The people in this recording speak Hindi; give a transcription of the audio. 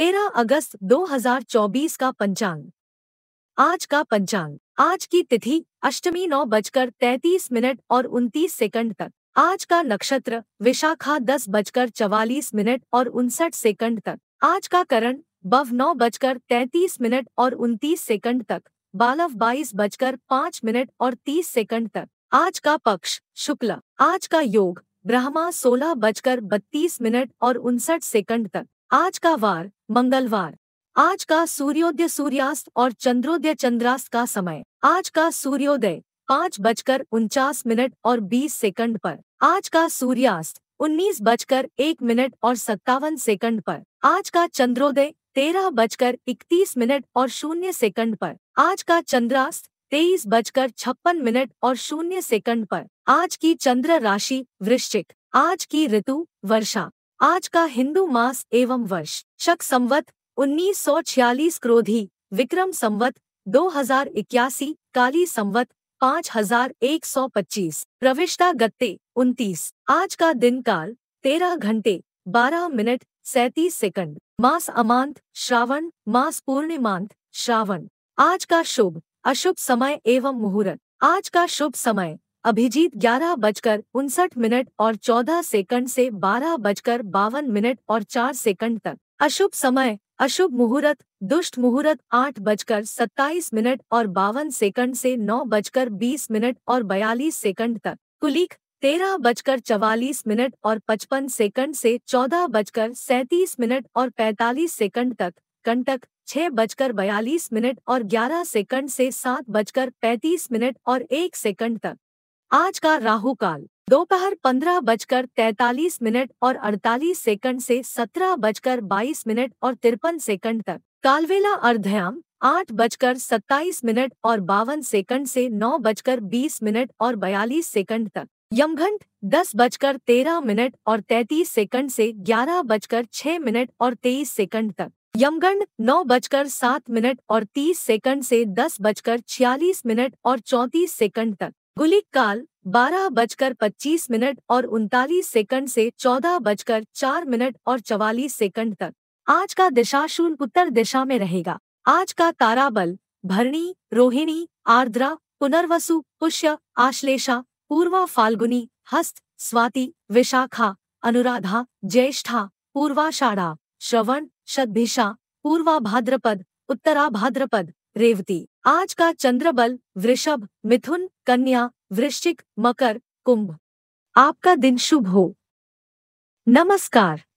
तेरह अगस्त 2024 का पंचांग आज का पंचांग आज की तिथि अष्टमी नौ बजकर तैतीस मिनट और उनतीस सेकंड तक आज का नक्षत्र विशाखा दस बजकर चवालीस मिनट और उनसठ सेकंड तक आज का करण बव नौ बजकर तैतीस मिनट और उनतीस सेकंड तक बालव बाईस बजकर पाँच मिनट और तीस सेकंड तक आज का पक्ष शुक्ल आज का योग ब्रह्मा सोलह बजकर बत्तीस मिनट और उनसठ सेकंड तक आज का वार मंगलवार आज का सूर्योदय सूर्यास्त और चंद्रोदय चंद्रास्त का समय आज का सूर्योदय पाँच बजकर उनचास मिनट और बीस सेकंड पर आज का सूर्यास्त उन्नीस बजकर एक मिनट और सत्तावन सेकंड पर आज का चंद्रोदय तेरह बजकर इकतीस मिनट और शून्य सेकंड पर आज का चंद्रास्त तेईस बजकर छप्पन मिनट और शून्य सेकंड पर आज की चंद्र राशि वृश्चिक आज की ऋतु वर्षा आज का हिंदू मास एवं वर्ष शक संवत 1946 क्रोधी विक्रम संवत 2081 काली संवत 5125 प्रविष्टा गत्ते 29 आज का दिन काल 13 घंटे 12 मिनट 37 सेकंड मास अमांत श्रावण मास पूर्णिमांत श्रावण आज का शुभ अशुभ समय एवं मुहूर्त आज का शुभ समय अभिजीत ग्यारह बजकर उनसठ मिनट और चौदह सेकंड से बारह बजकर बावन मिनट और चार सेकंड तक अशुभ समय अशुभ मुहूर्त दुष्ट मुहूर्त आठ बजकर सत्ताईस मिनट और बावन सेकंड से नौ बजकर बीस मिनट और बयालीस सेकंड तक कुलीख तेरह बजकर चवालीस मिनट और पचपन सेकंड से चौदह बजकर सैतीस मिनट और पैतालीस सेकंड तक कंटक छह बजकर बयालीस मिनट और ग्यारह सेकंड से सात बजकर पैंतीस मिनट और एक सेकंड तक आज का राहु काल दोपहर पंद्रह बजकर तैतालीस मिनट और अड़तालीस सेकंड से सत्रह बजकर बाईस मिनट और तिरपन सेकंड तक कालवेला अर्धयाम आठ बजकर सत्ताईस मिनट और बावन सेकंड से नौ बजकर बीस मिनट और बयालीस सेकंड तक यमघंट दस बजकर तेरह मिनट और तैतीस सेकंड से ग्यारह बजकर छह मिनट और तेईस सेकंड तक यमगंड नौ बजकर सात मिनट और तीस सेकंड से दस बजकर छियालीस मिनट और चौंतीस सेकंड तक गुलिक काल बारह बजकर पच्चीस मिनट और उनतालीस सेकंड से चौदह बजकर चार मिनट और चवालीस सेकंड तक आज का दिशाशूल उत्तर दिशा में रहेगा आज का ताराबल भरणी रोहिणी आर्द्रा पुनर्वसु पुष्य आश्लेषा पूर्वा फाल्गुनी हस्त स्वाति विशाखा अनुराधा ज्येष्ठा पूर्वाषाढ़ा श्रवण शिषा पूर्वा भाद्रपद उत्तरा भाद्रपद रेवती आज का चंद्रबल वृषभ मिथुन कन्या वृश्चिक मकर कुंभ आपका दिन शुभ हो नमस्कार